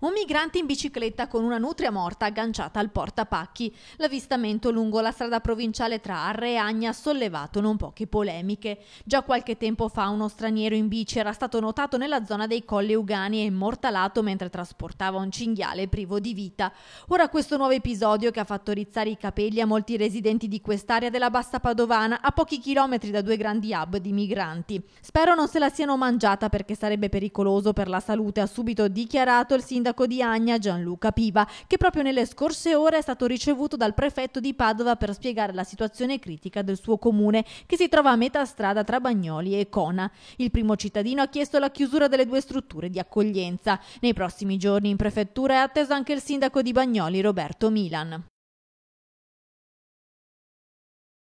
Un migrante in bicicletta con una nutria morta agganciata al portapacchi. L'avvistamento lungo la strada provinciale tra Arre e Agna ha sollevato non poche polemiche. Già qualche tempo fa uno straniero in bici era stato notato nella zona dei Colli Ugani e immortalato mentre trasportava un cinghiale privo di vita. Ora questo nuovo episodio che ha fatto rizzare i capelli a molti residenti di quest'area della Bassa Padovana, a pochi chilometri da due grandi hub di migranti. Spero non se la siano mangiata perché sarebbe pericoloso per la salute, ha subito dichiarato il sindaco sindaco di Agna Gianluca Piva, che proprio nelle scorse ore è stato ricevuto dal prefetto di Padova per spiegare la situazione critica del suo comune, che si trova a metà strada tra Bagnoli e Cona. Il primo cittadino ha chiesto la chiusura delle due strutture di accoglienza. Nei prossimi giorni in prefettura è atteso anche il sindaco di Bagnoli, Roberto Milan.